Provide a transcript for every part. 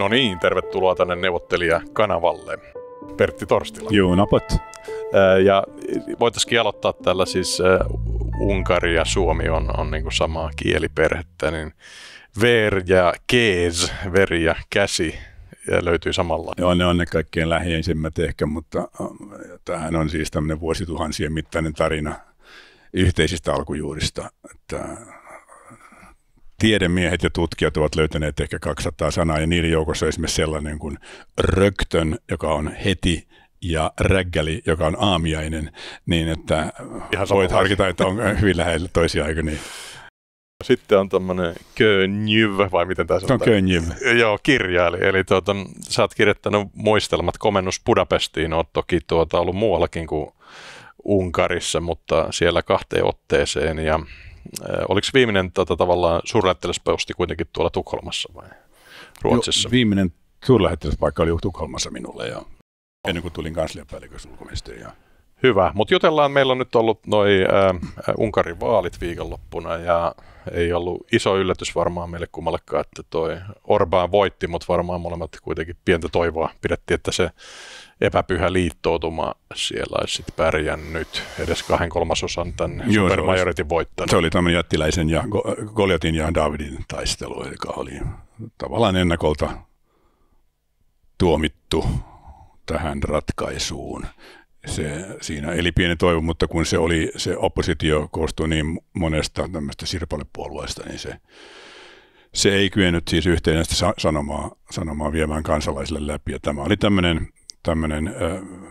No niin, tervetuloa tänne neuvottelijakanavalle. Pertti Torstila. napot. Ja voitaisiin aloittaa tällä siis Unkari ja Suomi on, on niin kuin samaa kieliperhettä, niin ver ja kees, veri ja käsi ja löytyy samalla. Joo, ne on ne kaikkein läheisimmät ehkä, mutta ähm, tämähän on siis tämmöinen vuosituhansien mittainen tarina yhteisistä alkujuurista. Että tiedemiehet ja tutkijat ovat löytäneet ehkä 200 sanaa, ja niiden joukossa on esimerkiksi sellainen kuin röktön, joka on heti ja räggäli, joka on aamiainen, niin että Ihan voit harkita, että on hyvin lähellä toisia, eikö niin? Sitten on tämmöinen Könjyv, vai miten tämä sanotaan? No Könjyv. Joo, kirja. Eli, eli tuota, sä oot kirjoittanut muistelmat. Komennus Budapestiin oot toki tuota, ollut muuallakin kuin Unkarissa, mutta siellä kahteen otteeseen. Ja oliko viimeinen tota, tavallaan suurlähettiläsposti kuitenkin tuolla Tukholmassa vai Ruotsissa? Jo, viimeinen suurlähettiläspaikka oli Tukholmassa minulle ja ennen kuin tulin kansliapäällikössä ulkoministeriöön. Hyvä, mutta jutellaan, meillä on nyt ollut noin äh, Unkarin vaalit viikonloppuna ja ei ollut iso yllätys varmaan meille kummallekaan, että toi Orbán voitti, mutta varmaan molemmat kuitenkin pientä toivoa pidettiin, että se epäpyhä liittoutuma siellä olisi sitten pärjännyt edes kahden kolmasosan tämän Joo, supermajoritin voittanut. Se oli tämmöinen jättiläisen ja Goliatin ja Davidin taistelu, joka oli tavallaan ennakolta tuomittu tähän ratkaisuun. Se siinä eli pieni toivo, mutta kun se, oli, se oppositio koostui niin monesta tämmöistä sirpalepuolueesta, niin se, se ei kyennyt siis yhteenäistä sanomaa, sanomaa viemään kansalaisille läpi. Ja tämä oli tämmöinen tämmöinen äh,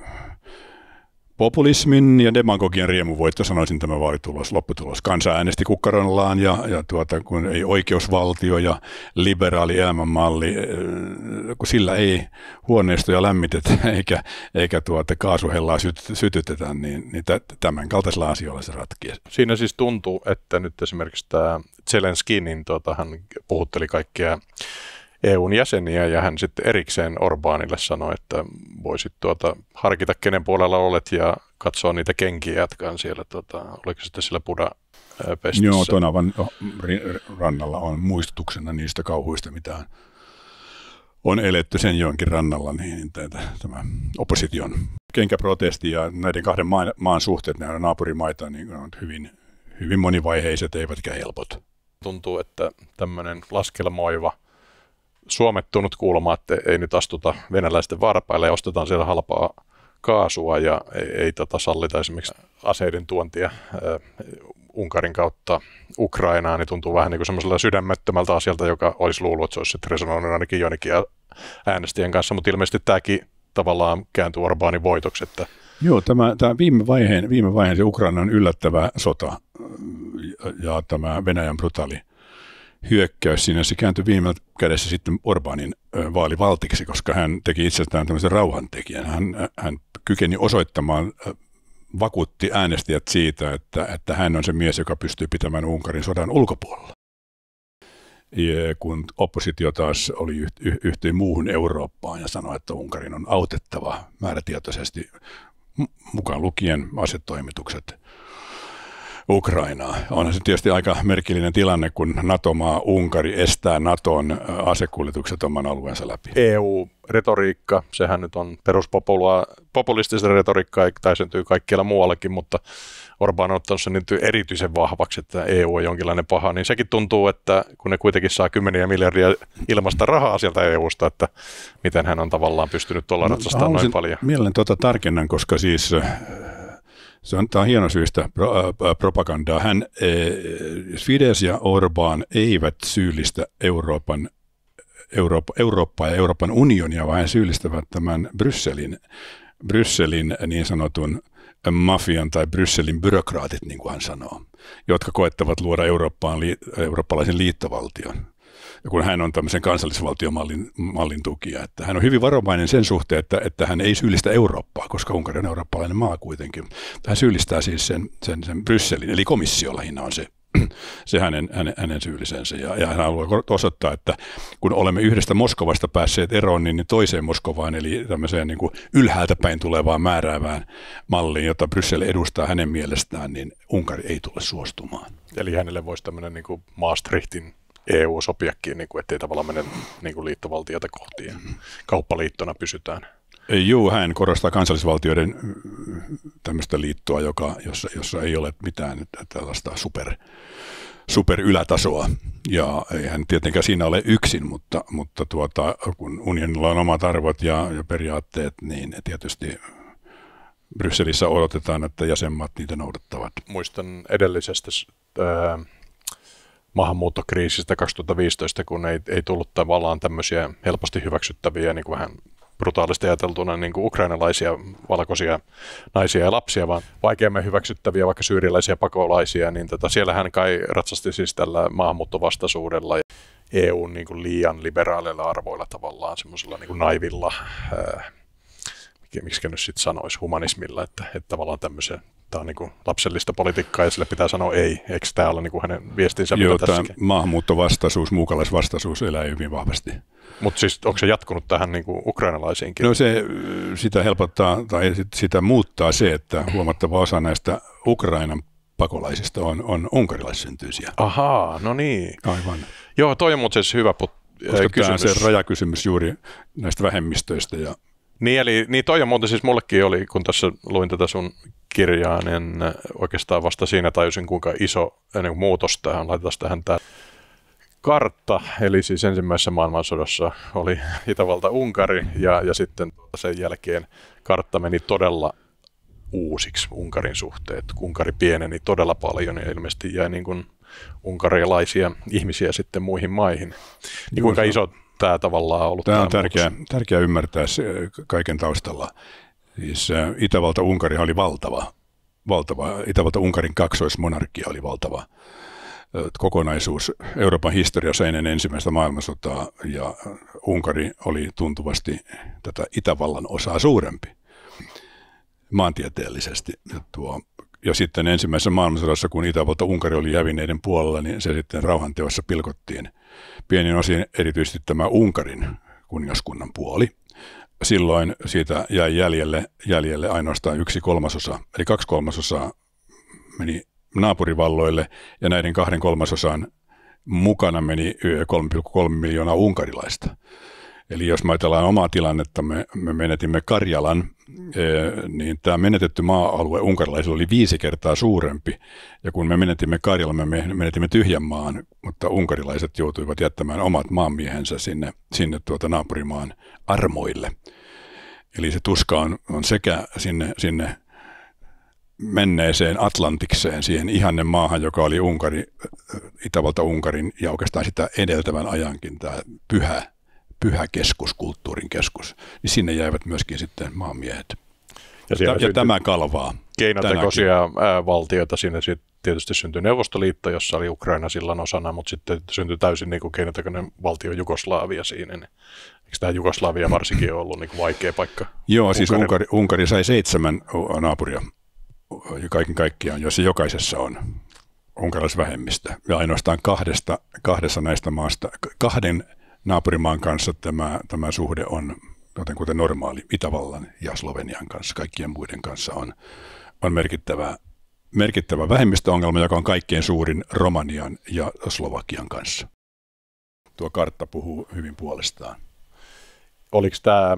populismin ja demagogian voitto sanoisin tämä vaalitulos, lopputulos. Kansa äänesti kukkaronlaan ja, ja tuota, kun ei oikeusvaltio ja liberaali elämänmalli, kun sillä ei huoneistoja lämmitetä eikä, eikä tuota kaasuhellaa sytytetä, niin, niin tämän kaltaisilla asioilla se ratkii. Siinä siis tuntuu, että nyt esimerkiksi tämä niin tuota, hän puhutteli kaikkea EUn jäseniä ja hän sitten erikseen Orbaanille sanoi, että voisit tuota, harkita kenen puolella olet ja katsoa niitä kenkiä, jotka on siellä, tuota, oliko sitten sillä puda pestissä. Joo, aivan rannalla on muistutuksena niistä kauhuista, mitä on eletty sen jonkin rannalla, niin, niin tämä opposition kenkäprotesti ja näiden kahden maan, maan suhteet, nämä naapurimaita, niin on hyvin, hyvin monivaiheiset eivätkä helpot. Tuntuu, että tämmöinen laskelmoiva – suomettunut kulma, että ei nyt astuta venäläisten varpaille ja ostetaan siellä halpaa kaasua ja ei, ei tota sallita esimerkiksi aseiden tuontia Unkarin kautta Ukrainaan, niin tuntuu vähän niin kuin semmoisella sydämettömältä asialta, joka olisi luullut, että se olisi resonoinut ainakin joidenkin äänestäjien kanssa, mutta ilmeisesti tämäkin tavallaan kääntyy Orbaanin voitoksi. Että Joo, tämä, tämä viime, vaiheen, viime vaiheen se Ukrainan yllättävä sota ja tämä Venäjän brutaali hyökkäys siinä se kääntyi viime kädessä sitten Orbanin vaalivaltiksi, koska hän teki itsestään tämmöisen rauhantekijän. Hän, hän kykeni osoittamaan, vakuutti äänestäjät siitä, että, että hän on se mies, joka pystyy pitämään Unkarin sodan ulkopuolella. Ja kun oppositio taas oli yhteen muuhun Eurooppaan ja sanoi, että Unkarin on autettava määrätietoisesti mukaan lukien asetoimitukset Ukrainaa. Onhan se tietysti aika merkillinen tilanne, kun NATO-maa Unkari estää Naton asekuljetukset oman alueensa läpi. EU-retoriikka, sehän nyt on peruspopulistista retoriikkaa, tai syntyy kaikkialla muuallakin, mutta Orban on ottanut sen nyt erityisen vahvaksi, että EU on jonkinlainen paha, niin sekin tuntuu, että kun ne kuitenkin saa kymmeniä miljardia ilmasta rahaa sieltä EUsta, että miten hän on tavallaan pystynyt tuolla no, ratsastamaan noin paljon. Mielen tuota tarkennan, koska siis se on pro, äh, äh, propagandaa. Hän, äh, Fides ja Orbán eivät syyllistä Euroopan Eurooppa, Eurooppaa ja Euroopan unionia, vaan he syyllistävät tämän Brysselin, Brysselin niin sanotun mafian tai Brysselin byrokraatit, niin kuin hän sanoo, jotka koettavat luoda Eurooppaan, eurooppalaisen liittovaltion kun hän on tämmöisen kansallisvaltiomallin mallin tukija. Että hän on hyvin varovainen sen suhteen, että, että hän ei syyllistä Eurooppaa, koska Unkari on eurooppalainen maa kuitenkin. Hän syyllistää siis sen, sen, sen Brysselin, eli komissio lähinnä on se se hänen, hänen, hänen syyllisensä. Ja, ja hän haluaa osoittaa, että kun olemme yhdestä Moskovasta päässeet eroon, niin, niin toiseen Moskovaan, eli tämmöiseen niin kuin ylhäältä päin tulevaan määräävään malliin, jota Bryssel edustaa hänen mielestään, niin Unkari ei tule suostumaan. Eli hänelle voisi tämmöinen niin kuin Maastrichtin EU sopiakin, niin kuin, ettei tavallaan mene niin kuin liittovaltiota kohti ja mm-hmm. kauppaliittona pysytään. Juu, hän korostaa kansallisvaltioiden mm, tämmöistä liittoa, joka, jossa, jossa ei ole mitään tällaista super, super ylätasoa. Ja eihän tietenkään siinä ole yksin, mutta, mutta tuota, kun unionilla on omat arvot ja, ja periaatteet, niin tietysti Brysselissä odotetaan, että jäsenmaat niitä noudattavat. Muistan edellisestä äh, maahanmuuttokriisistä 2015, kun ei, ei tullut tavallaan tämmöisiä helposti hyväksyttäviä, niin kuin vähän brutaalisti ajateltuna niin kuin ukrainalaisia valkoisia naisia ja lapsia, vaan vaikeammin hyväksyttäviä vaikka syyrialaisia pakolaisia, niin tätä, tota, siellähän kai ratsasti siis tällä maahanmuuttovastaisuudella ja EUn niin kuin liian liberaaleilla arvoilla tavallaan semmoisella niin naivilla, ää, miksi nyt sitten sanoisi, humanismilla, että, että tavallaan tämmöisen tämä on niin kuin lapsellista politiikkaa ja sille pitää sanoa ei. Eikö tämä ole niin kuin hänen viestinsä? Joo, tämä tässäkin? maahanmuuttovastaisuus, muukalaisvastaisuus elää hyvin vahvasti. Mutta siis onko se jatkunut tähän niin kuin ukrainalaisiinkin? No se, sitä helpottaa tai sitä muuttaa se, että huomattava osa näistä Ukrainan pakolaisista on, on unkarilaissyntyisiä. Ahaa, no niin. Aivan. Joo, toi on muuten siis hyvä put- koska kysymys. Eh, tämä on se rajakysymys juuri näistä vähemmistöistä ja niin, eli, niin toi on muuten siis mullekin oli, kun tässä luin tätä sun kirjaa, niin oikeastaan vasta siinä tajusin, kuinka iso niin kuin muutos tähän, laitetaan tähän tämä kartta, eli siis ensimmäisessä maailmansodassa oli Itävalta-Unkari ja, ja sitten sen jälkeen kartta meni todella uusiksi Unkarin suhteet. Unkari pieneni todella paljon ja ilmeisesti jäi niin kuin unkarilaisia ihmisiä sitten muihin maihin. Niin kuinka niin iso tämä tavallaan ollut. Tämä, on tärkeää tärkeä ymmärtää se äh, kaiken taustalla. Siis äh, Itävalta-Unkari oli valtava, valtava. Itävalta-Unkarin kaksoismonarkia oli valtava äh, kokonaisuus Euroopan historiassa ennen ensimmäistä maailmansotaa ja Unkari oli tuntuvasti tätä Itävallan osaa suurempi maantieteellisesti. Tuo. Ja sitten ensimmäisessä maailmansodassa, kun Itävalta Unkari oli hävinneiden puolella, niin se sitten rauhanteossa pilkottiin pienin osin erityisesti tämä Unkarin kuningaskunnan puoli. Silloin siitä jäi jäljelle, jäljelle ainoastaan yksi kolmasosa, eli kaksi kolmasosaa meni naapurivalloille ja näiden kahden kolmasosan mukana meni 3,3 miljoonaa unkarilaista. Eli jos me ajatellaan omaa tilannetta, me, me menetimme Karjalan, e, niin tämä menetetty maa-alue unkarilaisilla oli viisi kertaa suurempi. Ja kun me menetimme Karjalan, me menetimme tyhjän maan, mutta unkarilaiset joutuivat jättämään omat maanmiehensä sinne, sinne tuota naapurimaan armoille. Eli se tuska on, on sekä sinne, sinne menneeseen Atlantikseen, siihen ihanne maahan, joka oli Unkari, Itävalta-Unkarin ja oikeastaan sitä edeltävän ajankin tämä pyhä pyhä keskus, kulttuurin keskus, niin sinne jäivät myöskin sitten maamiehet. Ja, ja, ja tämä kalvaa. Keinotekoisia valtioita sinne sitten tietysti syntyi Neuvostoliitto, jossa oli Ukraina silloin osana, mutta sitten syntyi täysin niin keinotekoinen valtio Jugoslaavia siinä. Niin eikö tämä Jugoslaavia varsinkin ollut niin kuin vaikea paikka? Joo, siis Unkarin. siis Unkari, Unkari sai seitsemän naapuria kaiken kaikkiaan, joissa jokaisessa on unkarilaisvähemmistö. Ja ainoastaan kahdesta, kahdessa näistä maasta, kahden naapurimaan kanssa tämä, tämä suhde on kuten normaali Itävallan ja Slovenian kanssa, kaikkien muiden kanssa on, on merkittävä, merkittävä vähemmistöongelma, joka on kaikkein suurin Romanian ja Slovakian kanssa. Tuo kartta puhuu hyvin puolestaan. Oliko tämä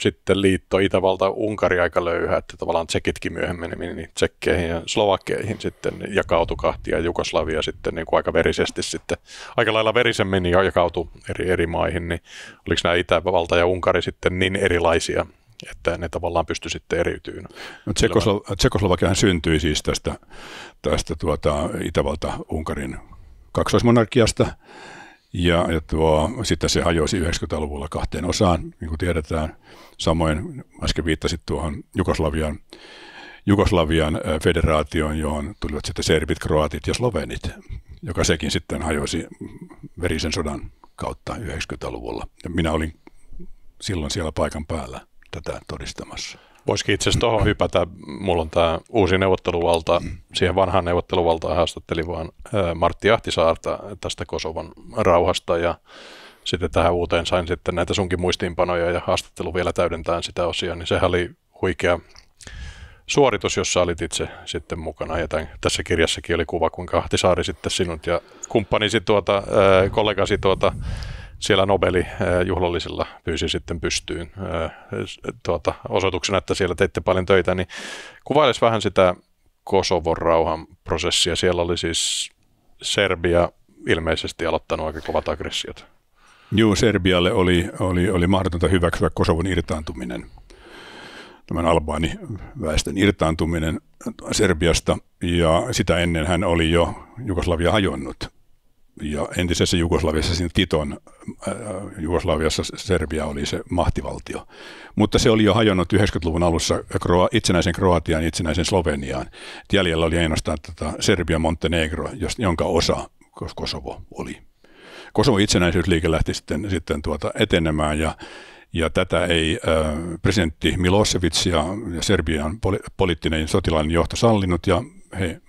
sitten liitto Itävalta Unkari aika löyhä, että tavallaan tsekitkin myöhemmin meni niin tsekkeihin ja slovakeihin sitten jakautui kahtia ja Jugoslavia sitten niin kuin aika verisesti sitten, aika lailla verisen meni ja jakautui eri, eri maihin, niin oliko nämä Itävalta ja Unkari sitten niin erilaisia, että ne tavallaan pysty sitten eriytyyn. No, Tsekoslovakiahan syntyi siis tästä, tästä tuota Itävalta-Unkarin kaksoismonarkiasta, ja, ja tuo, sitten se hajosi 90-luvulla kahteen osaan, niin kuin tiedetään. Samoin äsken viittasit tuohon Jugoslavian, Jugoslavian federaation, johon tulivat sitten serbit, kroatit ja slovenit, joka sekin sitten hajosi verisen sodan kautta 90-luvulla. Ja minä olin silloin siellä paikan päällä tätä todistamassa. Voisikin itse asiassa tuohon hypätä. Mulla on tämä uusi neuvotteluvalta. Siihen vanhaan neuvotteluvaltaan haastattelin vaan Martti Ahtisaarta tästä Kosovan rauhasta ja sitten tähän uuteen sain sitten näitä sunkin muistiinpanoja ja haastattelu vielä täydentään sitä osia, niin sehän oli huikea suoritus, jossa olit itse sitten mukana. Ja tämän, tässä kirjassakin oli kuva, kuinka Ahtisaari sitten sinut ja kumppanisi tuota, kollegasi tuota siellä Nobeli äh, juhlallisilla pyysi sitten pystyyn äh, tuota, osoituksena, että siellä teitte paljon töitä, niin kuvailis vähän sitä Kosovon prosessia. Siellä oli siis Serbia ilmeisesti aloittanut aika kovat aggressiot. Joo, Serbialle oli, oli, oli mahdotonta hyväksyä Kosovon irtaantuminen, tämän albaani väestön irtaantuminen Serbiasta, ja sitä ennen hän oli jo Jugoslavia hajonnut ja entisessä Jugoslaviassa, siinä Titon äh, äh, Jugoslaviassa Serbia oli se mahtivaltio. Mutta se oli jo hajonnut 90-luvun alussa itsenäisen Kroatian, itsenäisen Sloveniaan. Jäljellä oli ainoastaan tätä tota, Serbia Montenegro, jonka osa Kosovo oli. Kosovo itsenäisyysliike lähti sitten, sitten tuota etenemään ja ja tätä ei äh, presidentti Milosevic ja, ja Serbian poli- poliittinen sotilainen johto sallinut ja he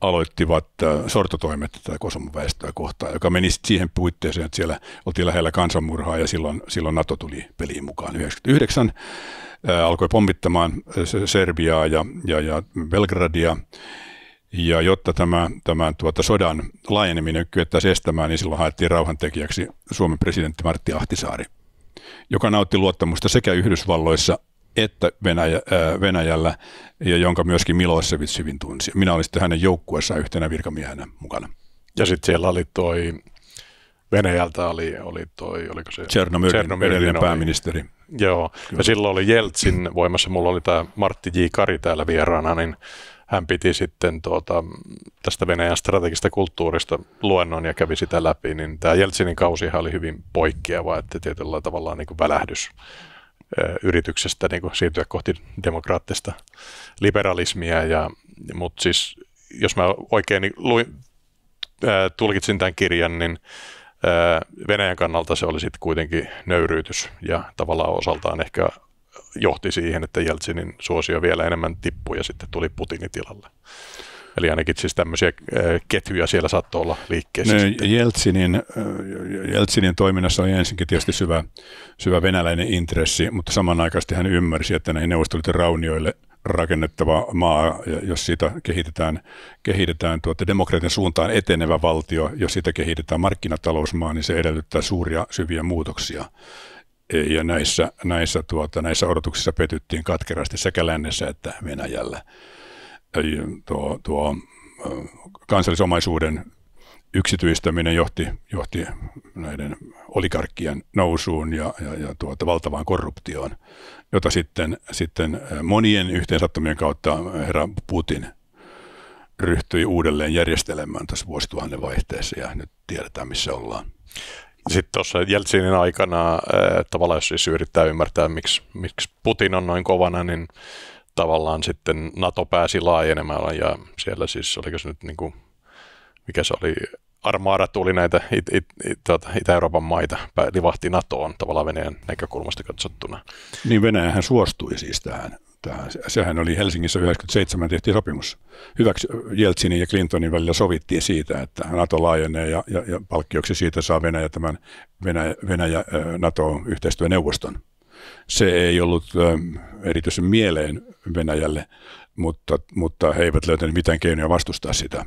aloittivat äh, sortotoimet tätä Kosovon väestöä kohtaan, joka meni siihen puitteeseen, että siellä oltiin lähellä kansanmurhaa ja silloin, silloin NATO tuli peliin mukaan. 99 äh, alkoi pommittamaan äh, Serbiaa ja, ja, ja Belgradia. Ja jotta tämä, tämä tuota, sodan laajeneminen kyettäisiin estämään, niin silloin haettiin rauhantekijäksi Suomen presidentti Martti Ahtisaari, joka nautti luottamusta sekä Yhdysvalloissa että Venäjä, ää, äh, Venäjällä, ja jonka myöskin Milosevic hyvin tunsi. Minä olin sitten hänen joukkueessaan yhtenä virkamiehenä mukana. Ja sitten siellä oli toi, Venäjältä oli, oli toi, oliko se? Tsernomyrin, edellinen oli. pääministeri. Joo, Kyllä. ja silloin oli Jeltsin voimassa, mulla oli tämä Martti J. Kari täällä vieraana, niin hän piti sitten tuota, tästä Venäjän strategista kulttuurista luennon ja kävi sitä läpi, niin tämä Jeltsinin kausihan oli hyvin poikkeava, että tietyllä tavallaan niin kuin välähdys yrityksestä niin kuin siirtyä kohti demokraattista liberalismia. Ja, mutta siis, jos mä oikein niin luin, ää, tulkitsin tämän kirjan, niin ää, Venäjän kannalta se oli sitten kuitenkin nöyryytys ja tavallaan osaltaan ehkä johti siihen, että Jeltsinin suosio vielä enemmän tippui ja sitten tuli Putinin tilalle. Eli ainakin siis tämmöisiä äh, ketjuja siellä saattoi olla liikkeessä. No, Jeltsinin, äh, Jeltsinin toiminnassa oli ensinnäkin tietysti syvä, syvä venäläinen intressi, mutta samanaikaisesti hän ymmärsi, että näihin neuvostoliiton raunioille rakennettava maa, jos siitä kehitetään, kehitetään tuota demokratian suuntaan etenevä valtio, jos siitä kehitetään markkinatalousmaa, niin se edellyttää suuria syviä muutoksia ja näissä, näissä, tuota, näissä odotuksissa petyttiin katkerasti sekä lännessä että Venäjällä tuo, tuo kansallisomaisuuden yksityistäminen johti, johti näiden oligarkkien nousuun ja, ja, ja tuota, valtavaan korruptioon, jota sitten, sitten monien yhteensattomien kautta herra Putin ryhtyi uudelleen järjestelemään tässä vuosituhannen vaihteessa ja nyt tiedetään, missä ollaan. Sitten tuossa Jeltsinin aikana tavallaan, jos siis yrittää ymmärtää, miksi, miksi Putin on noin kovana, niin tavallaan sitten NATO pääsi laajenemaan ja siellä siis, oliko se nyt niin kuin, mikä se oli, armaara tuli näitä it, it, it, tuota, Itä-Euroopan maita, livahti NATOon tavallaan Venäjän näkökulmasta katsottuna. Niin Venäjähän suostui siis tähän. tähän. Sehän oli Helsingissä 97 tehtiin sopimus. Hyväksi Jeltsinin ja Clintonin välillä sovittiin siitä, että NATO laajenee ja, ja, ja palkkioksi siitä saa Venäjä tämän nato Venäjä, Venäjä nato yhteistyöneuvoston se ei ollut erityisen mieleen Venäjälle, mutta, mutta he eivät löytäneet mitään keinoja vastustaa sitä.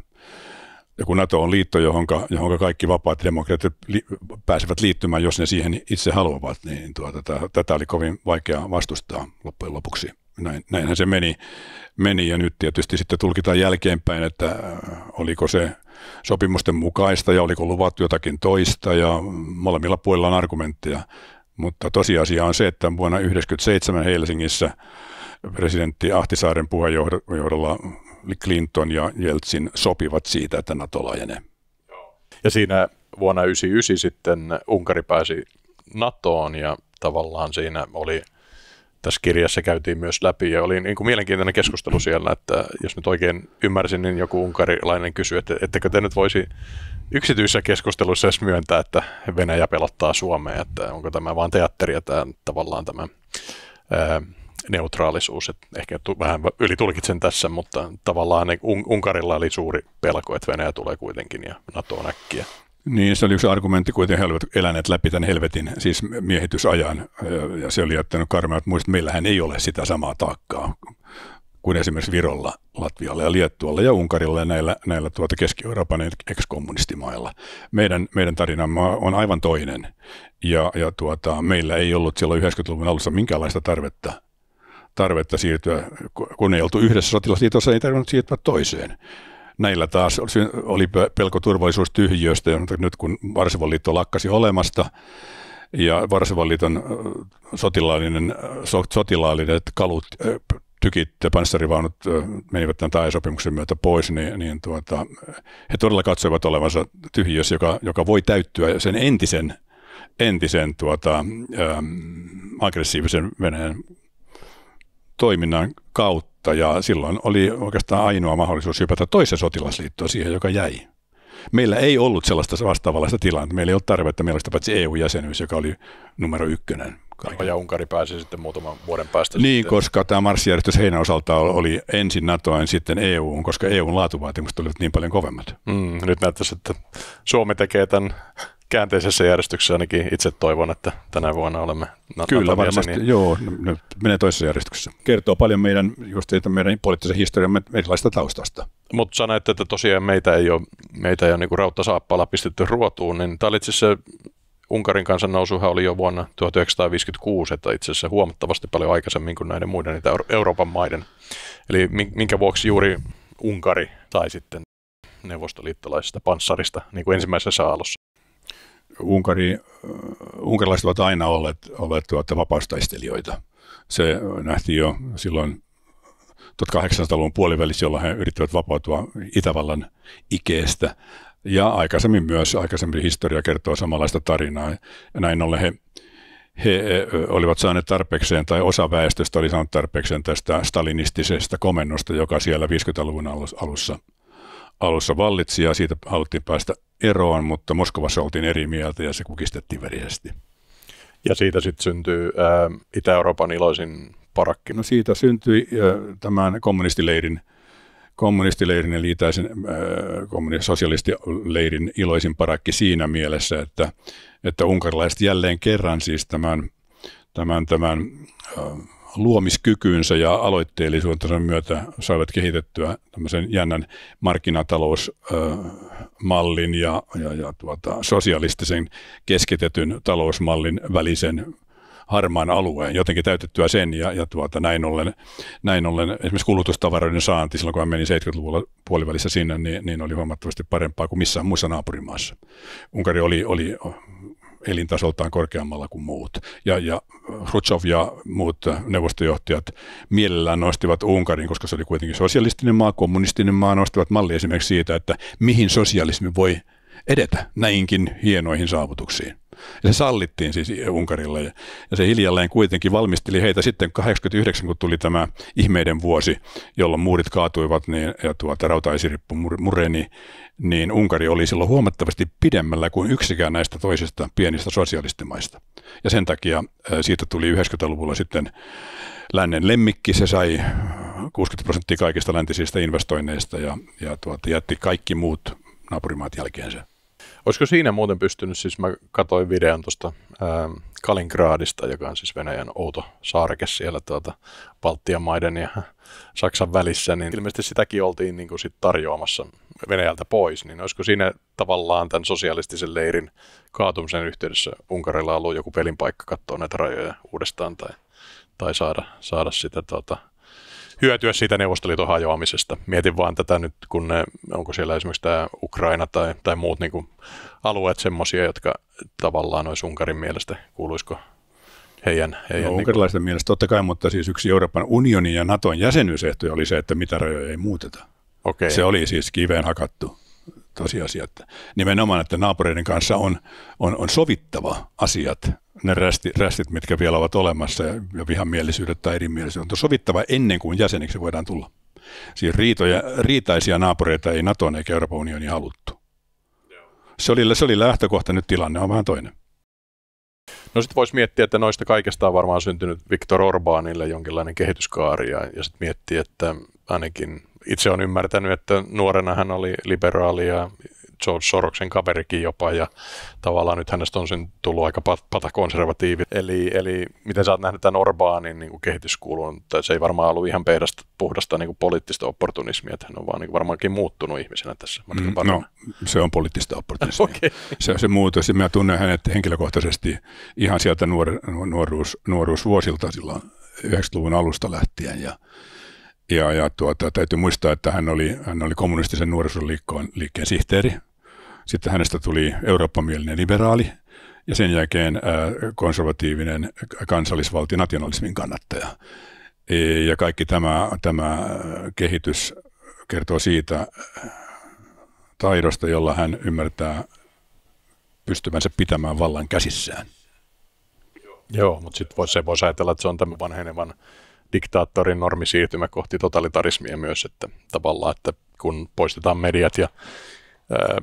Ja kun NATO on liitto, johonka, johonka kaikki vapaat demokratiat li, pääsevät liittymään, jos ne siihen itse haluavat, niin tuota, tätä, tätä oli kovin vaikea vastustaa loppujen lopuksi. Näin, näinhän se meni, meni ja nyt tietysti sitten tulkitaan jälkeenpäin, että äh, oliko se sopimusten mukaista ja oliko luvattu jotakin toista ja molemmilla puolilla on argumentteja mutta tosiasia on se, että vuonna 1997 Helsingissä presidentti Ahtisaaren puheenjohdolla Clinton ja Jeltsin sopivat siitä, että NATO laajenee. Ja siinä vuonna 1999 sitten Unkari pääsi NATOon ja tavallaan siinä oli tässä kirjassa käytiin myös läpi ja oli niin kuin mielenkiintoinen keskustelu siellä, että jos nyt oikein ymmärsin, niin joku unkarilainen kysyi, että ettekö te nyt voisi yksityisissä keskusteluissa edes myöntää, että Venäjä pelottaa Suomea, että onko tämä vain teatteria tämä tavallaan tämä ää, neutraalisuus. että ehkä tu- vähän ylitulkitsen tässä, mutta tavallaan un- Unkarilla oli suuri pelko, että Venäjä tulee kuitenkin ja NATO on äkkiä. Niin, se oli yksi argumentti, kuitenkin he olivat eläneet läpi tämän helvetin, siis miehitysajan, ja se oli jättänyt karmeat muistot. Meillähän ei ole sitä samaa taakkaa kuin esimerkiksi Virolla, Latvialla ja Liettualla ja Unkarilla ja näillä, näillä tuota Keski-Euroopan ex-kommunistimailla. Meidän, meidän tarinamme on aivan toinen ja, ja tuota, meillä ei ollut silloin 90-luvun alussa minkäänlaista tarvetta tarvetta siirtyä, kun ei oltu yhdessä sotilasliitossa, ei tarvinnut siirtyä toiseen. Näillä taas oli pelko turvallisuustyhjiöstä, ja nyt kun Varsovan liitto lakkasi olemasta, ja Varsovan liiton sotilaallinen, sotilaalliset kalut tykit ja panssarivaunut menivät tämän taisopimuksen myötä pois, niin, niin tuota, he todella katsoivat olevansa tyhjiössä, joka, joka voi täyttyä sen entisen, entisen tuota, ähm, aggressiivisen Venäjän toiminnan kautta. Ja silloin oli oikeastaan ainoa mahdollisuus hypätä toisen sotilasliittoon siihen, joka jäi. Meillä ei ollut sellaista vastaavallaista tilannetta. Meillä ei ollut tarvetta, meillä olisi paitsi EU-jäsenyys, joka oli numero ykkönen Kanada ja Unkari pääsi sitten muutaman vuoden päästä. Niin, sitten. koska tämä marssijärjestys heidän osalta oli ensin NATOin, sitten EU, koska EUn laatuvaatimukset olivat niin paljon kovemmat. Mm, nyt näyttäisi, että Suomi tekee tämän käänteisessä järjestyksessä ainakin itse toivon, että tänä vuonna olemme Naton Kyllä varmasti, joo, nyt menee toisessa järjestyksessä. Kertoo paljon meidän, just meidän poliittisen historian erilaista taustasta. Mutta sanoit, että tosiaan meitä ei ole, meitä ei ole niinku rautta saappaalla pistetty ruotuun, niin tämä oli itse asiassa Unkarin kansannousuhan oli jo vuonna 1956, että itse asiassa huomattavasti paljon aikaisemmin kuin näiden muiden niitä Euroopan maiden. Eli minkä vuoksi juuri Unkari tai sitten neuvostoliittolaisesta panssarista niin kuin ensimmäisessä aallossa. Unkari, äh, unkarilaiset ovat aina olleet, olleet tuota vapaustaistelijoita. Se nähtiin jo silloin 1800-luvun puolivälissä, jolloin he yrittivät vapautua Itävallan ikeestä ja aikaisemmin myös, aikaisemmin historia kertoo samanlaista tarinaa. Ja näin ollen he, he olivat saaneet tarpeekseen, tai osa väestöstä oli saanut tarpeekseen tästä stalinistisesta komennosta, joka siellä 50-luvun alussa, alussa vallitsi, ja siitä haluttiin päästä eroon, mutta Moskovassa oltiin eri mieltä, ja se kukistettiin verisesti. Ja siitä sitten syntyy ää, Itä-Euroopan iloisin parakki. No siitä syntyi ää, tämän kommunistileirin kommunistileirin eli itäisen äh, kommunistisosialistileirin iloisin parakki siinä mielessä, että, että unkarilaiset jälleen kerran siis tämän, tämän, tämän äh, luomiskykynsä ja aloitteellisuutensa myötä saivat kehitettyä tämmöisen jännän markkinatalousmallin äh, ja, ja, ja tuota, sosialistisen keskitetyn talousmallin välisen harmaan alueen, jotenkin täytettyä sen ja, ja tuota, näin, ollen, näin ollen esimerkiksi kulutustavaroiden saanti silloin, kun meni 70-luvulla puolivälissä sinne, niin, niin oli huomattavasti parempaa kuin missään muissa naapurimaassa. Unkari oli, oli elintasoltaan korkeammalla kuin muut. Ja, ja Hrutsov ja muut neuvostojohtajat mielellään nostivat Unkarin, koska se oli kuitenkin sosialistinen maa, kommunistinen maa, nostivat malli esimerkiksi siitä, että mihin sosialismi voi edetä näinkin hienoihin saavutuksiin. Ja se sallittiin siis Unkarilla ja, ja se hiljalleen kuitenkin valmisteli heitä sitten 89, kun tuli tämä ihmeiden vuosi, jolloin muurit kaatuivat niin, ja tuota, rautaisirippu mureni, niin Unkari oli silloin huomattavasti pidemmällä kuin yksikään näistä toisista pienistä sosialistimaista. Ja sen takia siitä tuli 90-luvulla sitten lännen lemmikki, se sai 60 prosenttia kaikista läntisistä investoinneista ja, ja tuota, jätti kaikki muut naapurimaat jälkeensä. Olisiko siinä muuten pystynyt, siis mä katsoin videon tuosta Kalingradista, joka on siis Venäjän outo saareke siellä tuota, Baltian maiden ja Saksan välissä, niin ilmeisesti sitäkin oltiin niin kuin sit tarjoamassa Venäjältä pois, niin olisiko siinä tavallaan tämän sosialistisen leirin kaatumisen yhteydessä Unkarilla ollut joku pelinpaikka katsoa näitä rajoja uudestaan tai, tai saada, saada sitä tuota, hyötyä siitä Neuvostoliiton hajoamisesta. Mietin vaan tätä nyt, kun ne, onko siellä esimerkiksi tämä Ukraina tai, tai muut niin kuin alueet semmoisia, jotka tavallaan olisi Unkarin mielestä, kuuluisiko heidän... heidän no, niinku- unkarilaisten niin kuin... mielestä totta kai, mutta siis yksi Euroopan unionin ja Naton jäsenyysehtoja oli se, että mitä rajoja ei muuteta. Okay. Se oli siis kiveen hakattu tosiasia, että nimenomaan, että naapureiden kanssa on, on, on sovittava asiat, ne rästit, rästit, mitkä vielä ovat olemassa ja, vihamielisyydet tai erimielisyydet, on sovittava ennen kuin jäseniksi voidaan tulla. Siis riitoja, riitaisia naapureita ei NATO eikä Euroopan unioni haluttu. Se oli, se oli lähtökohta, nyt tilanne on vähän toinen. No sitten voisi miettiä, että noista kaikesta on varmaan syntynyt Viktor Orbaanille jonkinlainen kehityskaari ja, ja sitten miettiä, että ainakin itse on ymmärtänyt, että nuorena hän oli liberaali ja George Soroksen kaverikin jopa, ja tavallaan nyt hänestä on sen tullut aika patakonservatiivi. Eli, eli miten sä oot nähnyt tämän Orbaanin niin kehityskulun? se ei varmaan ollut ihan pehdasta, puhdasta niin kuin poliittista opportunismia, että hän on vaan niin kuin varmaankin muuttunut ihmisenä tässä mm, No, se on poliittista opportunismia. okay. Se on se muutos, ja mä tunnen hänet henkilökohtaisesti ihan sieltä nuor, nuoruus, nuoruusvuosilta silloin 90-luvun alusta lähtien, ja ja, ja tuota, täytyy muistaa, että hän oli, hän oli kommunistisen nuorisoliikkeen liikkeen sihteeri. Sitten hänestä tuli eurooppamielinen liberaali ja sen jälkeen konservatiivinen kansallisvaltio nationalismin kannattaja. E, ja kaikki tämä, tämä kehitys kertoo siitä taidosta, jolla hän ymmärtää pystyvänsä pitämään vallan käsissään. Joo, mutta sitten vois, se voisi ajatella, että se on tämän vanhenevan diktaattorin normisiirtymä kohti totalitarismia myös, että tavallaan, että kun poistetaan mediat ja ää,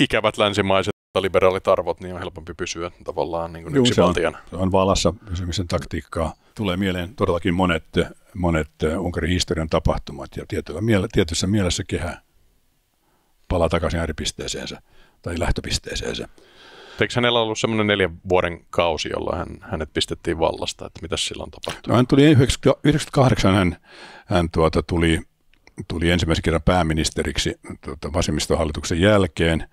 ikävät länsimaiset liberaalit arvot, niin on helpompi pysyä tavallaan niin yksivaltian. se on, se on valassa pysymisen taktiikkaa. Tulee mieleen todellakin monet, monet Unkarin historian tapahtumat ja tietyllä tietyssä mielessä kehä palaa takaisin ääripisteeseensä tai lähtöpisteeseensä. Eikö hänellä ollut semmoinen neljän vuoden kausi, jolla hän, hänet pistettiin vallasta, että mitä silloin tapahtui? No, hän tuli 1998, hän, hän tuota, tuli, tuli ensimmäisen kerran pääministeriksi tuota, vasemmistohallituksen jälkeen,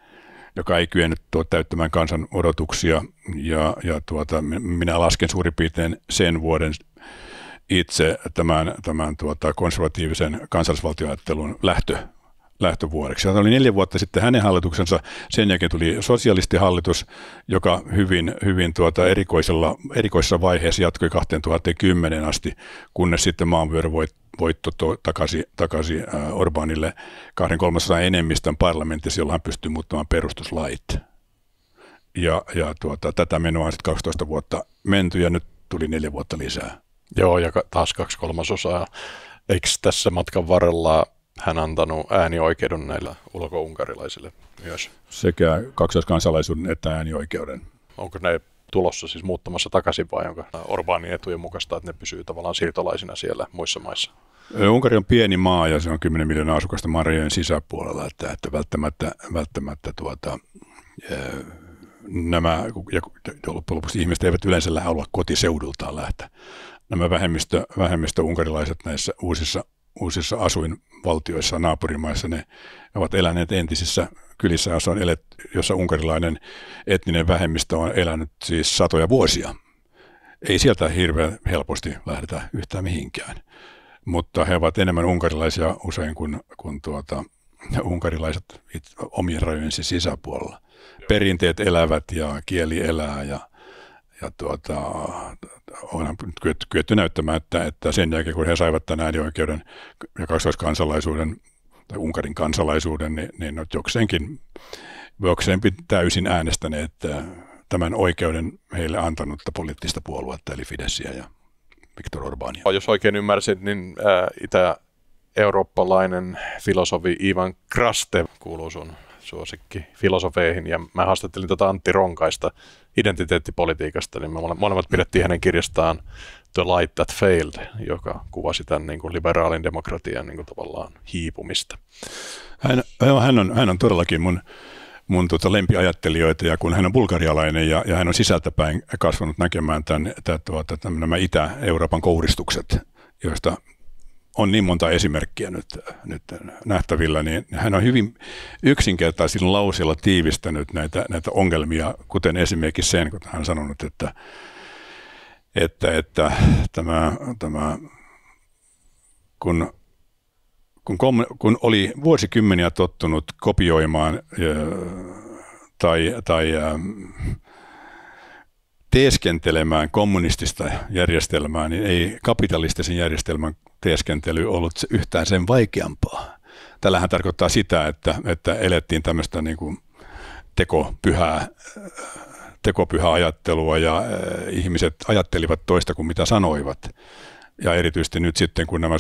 joka ei kyennyt tuo täyttämään kansan odotuksia, ja, ja tuota, minä lasken suurin piirtein sen vuoden itse tämän, tämän tuota, konservatiivisen kansallisvaltioajattelun lähtö lähtövuodeksi. Se oli neljä vuotta sitten hänen hallituksensa, sen jälkeen tuli sosialistihallitus, joka hyvin, hyvin tuota erikoisella, erikoisessa vaiheessa jatkoi 2010 asti, kunnes sitten maanvyörö voitto to, takaisin, takaisin Orbanille kahden kolmasosan enemmistön parlamentissa, jolla hän pystyy muuttamaan perustuslait. Ja, ja tuota, tätä menoa on sitten 12 vuotta menty ja nyt tuli neljä vuotta lisää. Joo, ja taas kaksi kolmasosaa. Eikö tässä matkan varrella hän antanut äänioikeuden näillä ulko-unkarilaisille myös. Sekä kaksoiskansalaisuuden että äänioikeuden. Onko ne tulossa siis muuttamassa takaisin vai onko Orbanin etujen mukaista, että ne pysyy tavallaan siirtolaisina siellä muissa maissa? Unkari on pieni maa ja se on 10 miljoonaa asukasta maan sisäpuolella, että, että välttämättä, välttämättä tuota, nämä, ja loppujen lopuksi ihmiset eivät yleensä halua kotiseudultaan lähteä. Nämä vähemmistö, vähemmistö unkarilaiset näissä uusissa uusissa asuinvaltioissa naapurimaissa. Ne ovat eläneet entisissä kylissä, jossa, on elet, jossa unkarilainen etninen vähemmistö on elänyt siis satoja vuosia. Ei sieltä hirveän helposti lähdetä yhtään mihinkään, mutta he ovat enemmän unkarilaisia usein kuin, kuin tuota, unkarilaiset omien rajojensa sisäpuolella. Perinteet elävät ja kieli elää ja, ja tuota, onhan kyetty, kyetty näyttämään, että, että sen jälkeen kun he saivat tämän äänioikeuden ja kaksoiskansalaisuuden tai Unkarin kansalaisuuden, niin, niin ne jokseenkin, jokseenkin täysin äänestäneet tämän oikeuden heille antanutta poliittista puoluetta, eli Fidesia ja Viktor Orbania. Jos oikein ymmärsin, niin itä-eurooppalainen filosofi Ivan Kraste kuuluu sun suosikki filosofeihin, ja mä haastattelin tätä tota Antti Ronkaista identiteettipolitiikasta, niin me molemmat pidettiin hänen kirjastaan The Light That Failed, joka kuvasi tämän niin kuin liberaalin demokratian niin kuin tavallaan hiipumista. Hän, hän, on, hän on todellakin mun, mun tuota lempiajattelijoita, ja kun hän on bulgarialainen ja, ja hän on sisältäpäin kasvanut näkemään tämän, tämän, tämän, tuota, tämän nämä Itä-Euroopan kouristukset, joista on niin monta esimerkkiä nyt, nyt nähtävillä, niin hän on hyvin yksinkertaisilla lausilla tiivistänyt näitä, näitä ongelmia, kuten esimerkiksi sen, kun hän on sanonut, että, että, että tämä, tämä kun, kun, kun oli vuosikymmeniä tottunut kopioimaan tai, tai teeskentelemään kommunistista järjestelmää, niin ei kapitalistisen järjestelmän teeskentely ollut yhtään sen vaikeampaa. Tällähän tarkoittaa sitä, että, että elettiin tämmöistä niin kuin tekopyhää, tekopyhää ajattelua ja eh, ihmiset ajattelivat toista kuin mitä sanoivat. Ja erityisesti nyt sitten, kun nämä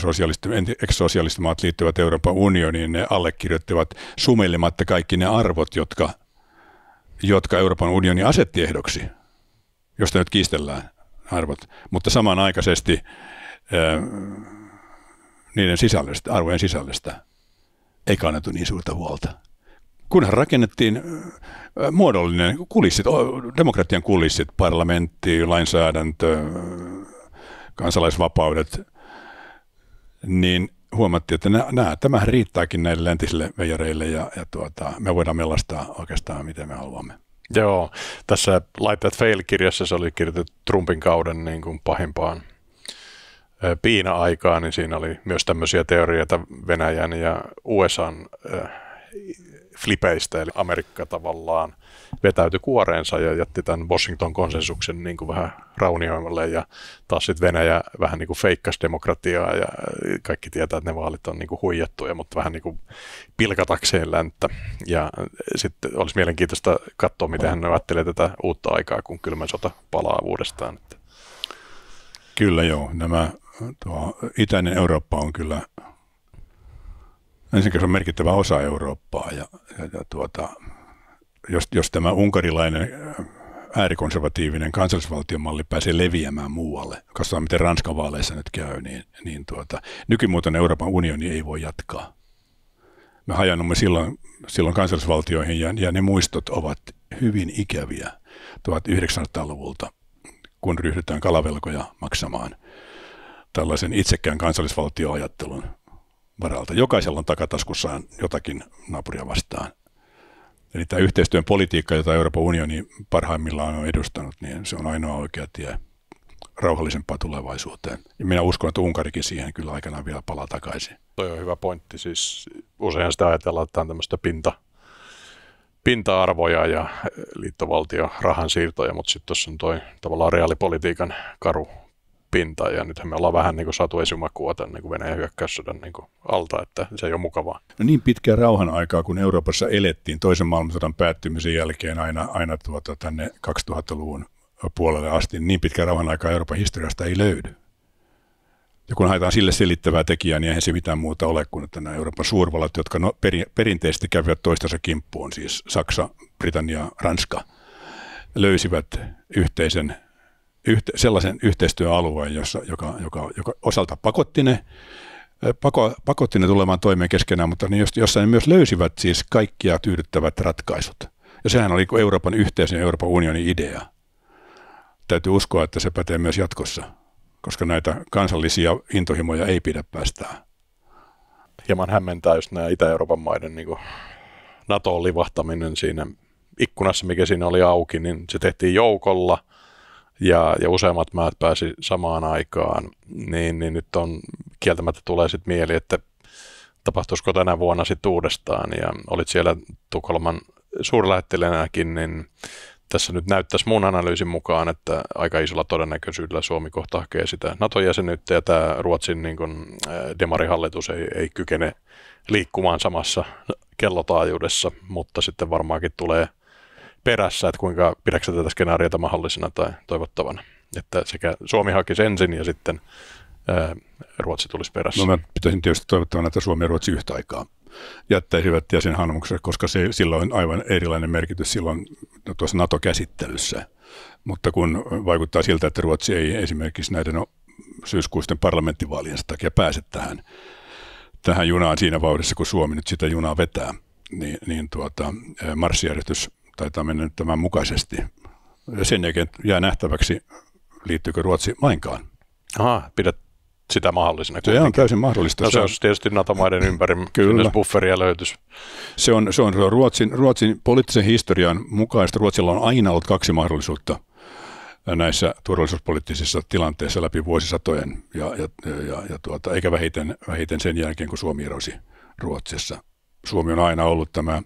ex-sosialistimaat liittyvät Euroopan unioniin, ne allekirjoittivat sumelematta kaikki ne arvot, jotka, jotka Euroopan unioni asetti ehdoksi – josta nyt kiistellään arvot, mutta samanaikaisesti ää, niiden sisällöstä, arvojen sisällöstä ei kannettu niin suurta huolta. Kunhan rakennettiin ää, muodollinen kulissit, demokratian kulissit, parlamentti, lainsäädäntö, kansalaisvapaudet, niin huomattiin, että nämä, tämähän riittääkin näille lentisille veijareille ja, ja tuota, me voidaan melastaa oikeastaan miten me haluamme. Joo, tässä Light at Fail-kirjassa se oli kirjoitettu Trumpin kauden niin kuin pahimpaan piina aikaan niin siinä oli myös tämmöisiä teorioita Venäjän ja USAn flipeistä, eli Amerikka tavallaan vetäytyi kuoreensa ja jätti tämän Washington konsensuksen niin kuin vähän raunioimalle ja taas sitten Venäjä vähän niin kuin feikkasi demokratiaa ja kaikki tietää, että ne vaalit on niin kuin huijattuja, mutta vähän niin kuin pilkatakseen länttä. Ja sitten olisi mielenkiintoista katsoa, miten hän ajattelee tätä uutta aikaa, kun kylmän sota palaa uudestaan. Kyllä joo, nämä tuo itäinen Eurooppa on kyllä, ensinnäkin se on merkittävä osa Eurooppaa ja, ja, ja tuota, jos, jos tämä unkarilainen äh, äärikonservatiivinen kansallisvaltiomalli pääsee leviämään muualle. Katsotaan, miten Ranskan vaaleissa nyt käy, niin, niin tuota, nykymuotoinen Euroopan unioni ei voi jatkaa. Me hajannumme silloin, silloin kansallisvaltioihin ja, ja ne muistot ovat hyvin ikäviä 1900-luvulta, kun ryhdytään kalavelkoja maksamaan tällaisen itsekään kansallisvaltioajattelun varalta. Jokaisella on takataskussaan jotakin naapuria vastaan. Eli tämä yhteistyön politiikka, jota Euroopan unioni parhaimmillaan on edustanut, niin se on ainoa oikea tie rauhallisempaan tulevaisuuteen. Ja minä uskon, että Unkarikin siihen kyllä aikanaan vielä palaa takaisin. Toi on hyvä pointti. Siis usein sitä ajatellaan, että tämä on tämmöistä pinta, pinta-arvoja ja liittovaltio siirtoja, mutta sitten tuossa on toi tavallaan reaalipolitiikan karu pintaan, ja nythän me ollaan vähän niin kuin saatu esimakua tämän niin Venäjän hyökkäyssodan niin alta, että se ei ole mukavaa. No niin pitkää rauhan aikaa, kun Euroopassa elettiin toisen maailmansodan päättymisen jälkeen aina, aina tuota, tänne 2000-luvun puolelle asti, niin pitkää rauhan aikaa Euroopan historiasta ei löydy. Ja kun haetaan sille selittävää tekijää, niin eihän se mitään muuta ole kuin että nämä Euroopan suurvallat, jotka no, peri, perinteisesti kävivät toistensa kimppuun, siis Saksa, Britannia, Ranska, löysivät yhteisen yhte, sellaisen yhteistyöalueen, jossa, joka, joka, joka osalta pakotti ne, pako, pakotti ne tulemaan toimeen keskenään, mutta niin jossa ne myös löysivät siis kaikkia tyydyttävät ratkaisut. Ja sehän oli Euroopan yhteisen Euroopan unionin idea. Täytyy uskoa, että se pätee myös jatkossa, koska näitä kansallisia intohimoja ei pidä päästää. Hieman hämmentää just nämä Itä-Euroopan maiden niin nato livahtaminen siinä ikkunassa, mikä siinä oli auki, niin se tehtiin joukolla – ja, ja useammat määt pääsi samaan aikaan, niin, niin nyt on kieltämättä tulee sitten mieli, että tapahtuisiko tänä vuonna sitten uudestaan. Ja olit siellä Tukholman suurlähettilänäkin, niin tässä nyt näyttäisi mun analyysin mukaan, että aika isolla todennäköisyydellä Suomi kohta hakee sitä NATO-jäsenyyttä ja tämä Ruotsin niin kun, äh, demarihallitus ei, ei kykene liikkumaan samassa kellotaajuudessa, mutta sitten varmaankin tulee – perässä, että kuinka pidätkö tätä skenaariota mahdollisena tai toivottavana. Että sekä Suomi hakisi ensin ja sitten ää, Ruotsi tulisi perässä. No mä pitäisin tietysti toivottavana, että Suomi ja Ruotsi yhtä aikaa jättäisivät jäsenhanumuksen, koska se, sillä on aivan erilainen merkitys silloin no, tuossa NATO-käsittelyssä. Mutta kun vaikuttaa siltä, että Ruotsi ei esimerkiksi näiden no, syyskuisten parlamenttivaalien takia pääse tähän, tähän junaan siinä vauhdissa, kun Suomi nyt sitä junaa vetää, niin, niin tuota, marssijärjestys taitaa mennä nyt tämän mukaisesti. Ja sen jälkeen jää nähtäväksi, liittyykö Ruotsi lainkaan. Aha, pidät sitä mahdollisena. Kuitenkin. Se on täysin mahdollista. No, se on tietysti NATO-maiden ympäri, kyllä. bufferia löytyisi. Se on, se on Ruotsin, Ruotsin poliittisen historian mukaista. Ruotsilla on aina ollut kaksi mahdollisuutta näissä turvallisuuspoliittisissa tilanteissa läpi vuosisatojen, ja, ja, ja, ja tuota, eikä vähiten, vähiten sen jälkeen, kun Suomi erosi Ruotsissa. Suomi on aina ollut tämä,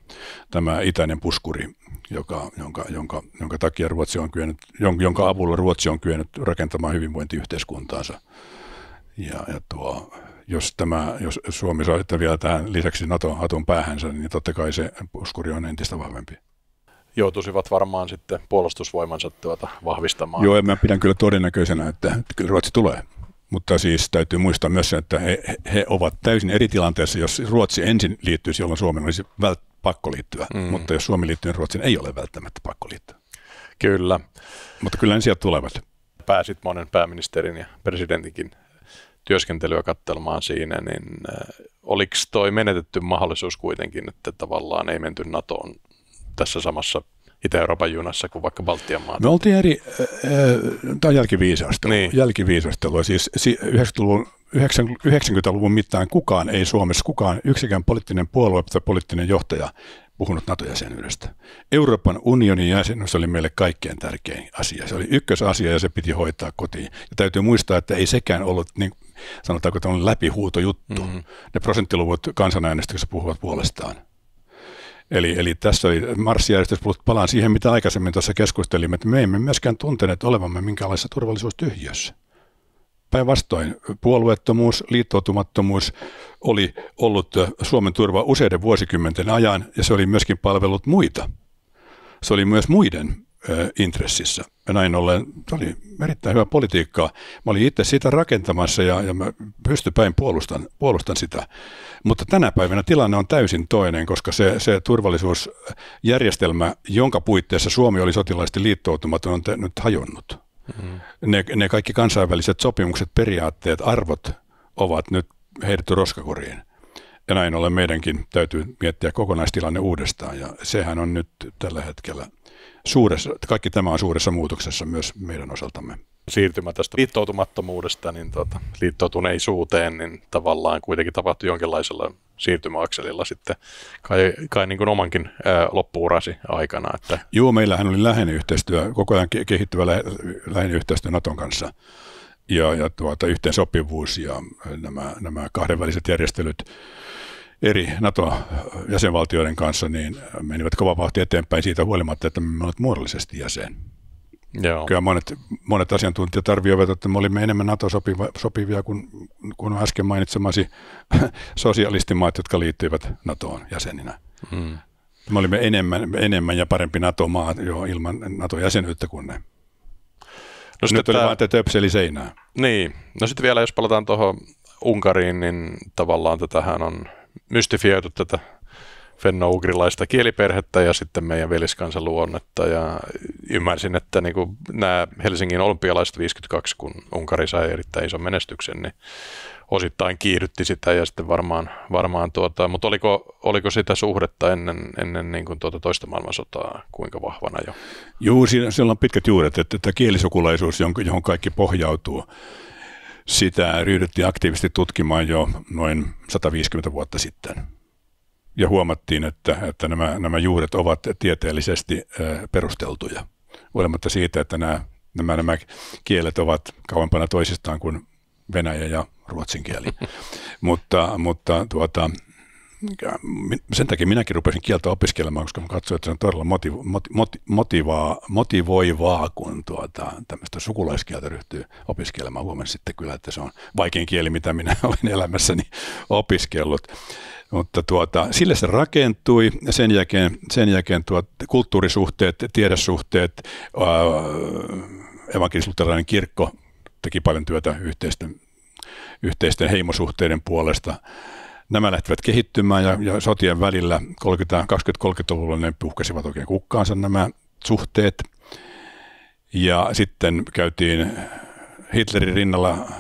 tämä itäinen puskuri joka, jonka, jonka, jonka takia Ruotsi on kyennyt, jonka avulla Ruotsi on kyennyt rakentamaan hyvinvointiyhteiskuntaansa. Ja, ja tuo, jos, tämä, jos Suomi saa sitten vielä tähän lisäksi NATO hatun päähänsä, niin totta kai se puskuri on entistä vahvempi. Joutuisivat varmaan sitten puolustusvoimansa tuota vahvistamaan. Joo, mä pidän kyllä todennäköisenä, että kyllä Ruotsi tulee. Mutta siis täytyy muistaa myös sen, että he, he ovat täysin eri tilanteessa, jos Ruotsi ensin liittyisi, jolloin Suomen olisi vält- pakko liittyä. Mm. Mutta jos Suomi liittyy, niin Ruotsin ei ole välttämättä pakko liittyä. Kyllä. Mutta kyllä ne sieltä tulevat. Pääsit monen pääministerin ja presidentinkin työskentelyä katselmaan siinä, niin äh, oliko toi menetetty mahdollisuus kuitenkin, että tavallaan ei menty NATOon tässä samassa Itä-Euroopan junassa kuin vaikka Baltian maat? Me oltiin eri, äh, tämä on jälkiviisastelua, niin. jälkiviisastelua. Siis 90-luvun 90-luvun mittaan kukaan ei Suomessa, kukaan yksikään poliittinen puolue tai poliittinen johtaja puhunut NATO-jäsenyydestä. Euroopan unionin jäsenyys oli meille kaikkein tärkein asia. Se oli ykkösasia ja se piti hoitaa kotiin. Ja täytyy muistaa, että ei sekään ollut niin, sanotaanko läpihuuto läpihuutojuttu. Mm-hmm. Ne prosenttiluvut kansanäänestyksessä puhuvat puolestaan. Eli, eli tässä oli marssijärjestys, palaan siihen, mitä aikaisemmin tuossa keskustelimme, että me emme myöskään tunteneet olevamme minkäänlaisessa turvallisuustyhjössä. Päinvastoin puolueettomuus, liittoutumattomuus oli ollut Suomen turva useiden vuosikymmenten ajan ja se oli myöskin palvellut muita. Se oli myös muiden intressissä. Ja näin ollen tämä oli erittäin hyvä politiikkaa. Mä olin itse sitä rakentamassa ja, ja mä pystypäin puolustan, puolustan sitä. Mutta tänä päivänä tilanne on täysin toinen, koska se, se turvallisuusjärjestelmä, jonka puitteissa Suomi oli sotilaisesti liittoutumaton, on te, nyt hajonnut. Mm-hmm. Ne, ne kaikki kansainväliset sopimukset, periaatteet, arvot ovat nyt heitetty roskakoriin. Ja näin ollen meidänkin täytyy miettiä kokonaistilanne uudestaan ja sehän on nyt tällä hetkellä – suuressa, kaikki tämä on suuressa muutoksessa myös meidän osaltamme. Siirtymä tästä liittoutumattomuudesta niin tuota, liittoutuneisuuteen, niin tavallaan kuitenkin tapahtui jonkinlaisella siirtymäakselilla sitten kai, kai niin kuin omankin ää, loppuurasi aikana. Että. Joo, meillähän oli läheinen yhteistyö, koko ajan kehittyvä lähe, läheinen yhteistyö Naton kanssa ja, ja tuota, yhteensopivuus ja nämä, nämä kahdenväliset järjestelyt eri NATO-jäsenvaltioiden kanssa, niin menivät kova vauhti eteenpäin siitä huolimatta, että me olemme muodollisesti jäsen. Joo. Kyllä monet, monet asiantuntijat arvioivat, että me olimme enemmän NATO-sopivia kuin, kuin äsken mainitsemasi sosialistimaat, jotka liittyivät NATOon jäseninä. Hmm. Me olimme enemmän, enemmän ja parempi NATO-maa jo ilman NATO-jäsenyyttä kuin ne. No Nyt oli vain, vaan töpseli seinää. Niin. No sitten vielä, jos palataan tuohon Unkariin, niin tavallaan tätähän on mystifioitu tätä fenno kieliperhettä ja sitten meidän veliskansan luonnetta. Ja ymmärsin, että niin kuin nämä Helsingin olympialaiset 52, kun Unkari sai erittäin ison menestyksen, niin osittain kiihdytti sitä ja sitten varmaan, varmaan tuota, mutta oliko, oliko sitä suhdetta ennen, ennen niin kuin tuota toista maailmansotaa kuinka vahvana jo? Juu, siellä on pitkät juuret, että, että kielisukulaisuus, johon kaikki pohjautuu, sitä ryhdyttiin aktiivisesti tutkimaan jo noin 150 vuotta sitten. Ja huomattiin, että, että nämä, nämä juuret ovat tieteellisesti perusteltuja, huolimatta siitä, että nämä, nämä, nämä kielet ovat kauempana toisistaan kuin venäjä ja ruotsin kieli. mutta mutta tuota, sen takia minäkin rupesin kieltä opiskelemaan, koska mä katsoin, että se on todella motiv- motiv- motivaa, motivoivaa, kun tuota, tämmöistä sukulaiskieltä ryhtyy opiskelemaan. Huomasin sitten kyllä, että se on vaikein kieli, mitä minä olen elämässäni opiskellut. Mutta tuota, sille se rakentui. Sen jälkeen, sen jälkeen tuot, kulttuurisuhteet, tiedesuhteet, evankelis evankelisluterilainen kirkko teki paljon työtä yhteisten, yhteisten heimosuhteiden puolesta – nämä lähtivät kehittymään ja, ja sotien välillä 20-30-luvulla ne puhkesivat oikein kukkaansa nämä suhteet. Ja sitten käytiin Hitlerin rinnalla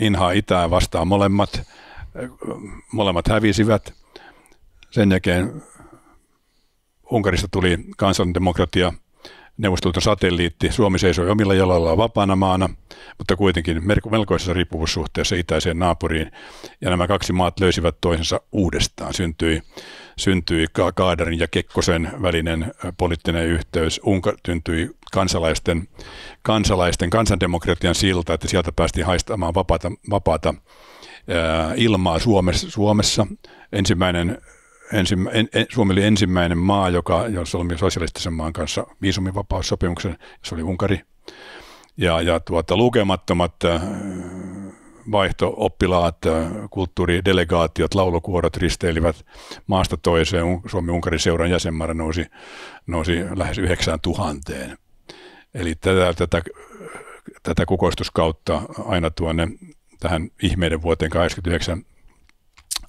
inhaa itään vastaan molemmat. Molemmat hävisivät. Sen jälkeen Unkarista tuli kansallinen demokratia Neuvostoliiton satelliitti. Suomi seisoi omilla jaloillaan vapaana maana, mutta kuitenkin melkoisessa riippuvuussuhteessa itäiseen naapuriin. Ja nämä kaksi maat löysivät toisensa uudestaan. Syntyi, syntyi Kaadarin ja Kekkosen välinen poliittinen yhteys. Unka, syntyi kansalaisten, kansalaisten kansandemokratian silta, että sieltä päästiin haistamaan vapaata, vapaata ilmaa Suomessa, Suomessa. Ensimmäinen ensi, en, en, Suomi oli ensimmäinen maa, joka, jossa oli sosialistisen maan kanssa viisumivapaussopimuksen, se oli Unkari. Ja, ja tuota, lukemattomat äh, vaihtooppilaat, oppilaat äh, kulttuuridelegaatiot, laulukuorot risteilivät maasta toiseen. Suomi-Unkarin seuran jäsenmäärä nousi, nousi lähes 9000. Eli tätä, tätä, tätä kukoistuskautta aina tuonne tähän ihmeiden vuoteen 89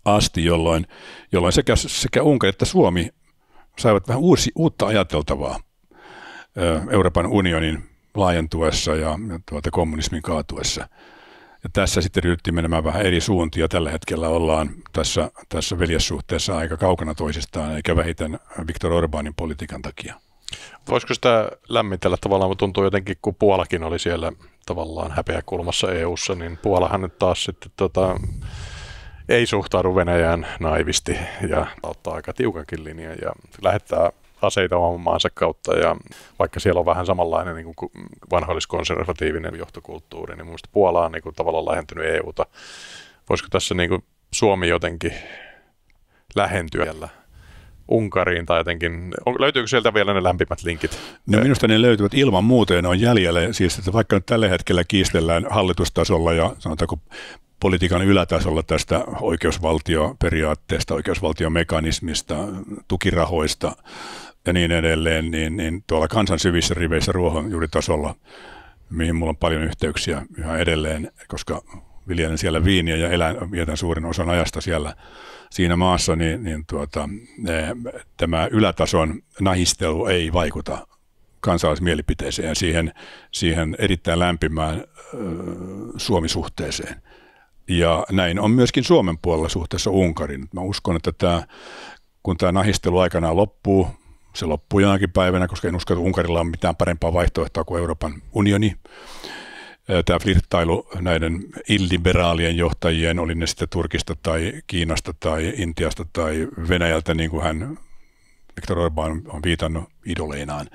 asti, jolloin, jolloin sekä, sekä Unkari että Suomi saivat vähän uusi, uutta ajateltavaa Euroopan unionin laajentuessa ja, ja tuota, kommunismin kaatuessa. Ja tässä sitten ryhdyttiin menemään vähän eri suuntia. Tällä hetkellä ollaan tässä, tässä veljessuhteessa aika kaukana toisistaan, eikä vähiten Viktor Orbanin politiikan takia. Voisiko sitä lämmitellä tavallaan, mutta tuntuu jotenkin, kun Puolakin oli siellä tavallaan häpeäkulmassa EU-ssa, niin Puolahan nyt taas sitten tota, ei suhtaudu Venäjään naivisti ja ottaa aika tiukankin linjan ja lähettää aseita oman maansa kautta ja vaikka siellä on vähän samanlainen niin vanhoilliskonservatiivinen johtokulttuuri, niin minusta Puola on niin kuin, tavallaan lähentynyt EUta. Voisiko tässä niin kuin, Suomi jotenkin lähentyä Unkariin tai jotenkin, on, löytyykö sieltä vielä ne lämpimät linkit? No minusta ne löytyvät ilman muuten, on jäljelle Siis että vaikka nyt tällä hetkellä kiistellään hallitustasolla ja sanotaanko politiikan ylätasolla tästä oikeusvaltioperiaatteesta, oikeusvaltiomekanismista, tukirahoista ja niin edelleen, niin, niin tuolla kansan syvissä riveissä ruohonjuuritasolla, mihin mulla on paljon yhteyksiä yhä edelleen, koska viljelen siellä viiniä ja elän, vietän suurin osan ajasta siellä siinä maassa, niin, niin tuota, tämä ylätason nahistelu ei vaikuta kansalaismielipiteeseen ja siihen, siihen erittäin lämpimään ö, Suomi-suhteeseen. Ja näin on myöskin Suomen puolella suhteessa Unkarin. Mä uskon, että tämä, kun tämä nahistelu aikanaan loppuu, se loppuu jonakin päivänä, koska en usko, että Unkarilla on mitään parempaa vaihtoehtoa kuin Euroopan unioni. Tämä flirttailu näiden illiberaalien johtajien, oli ne sitten Turkista tai Kiinasta tai Intiasta tai Venäjältä, niin kuin hän, Viktor Orban, on viitannut idoleinaan,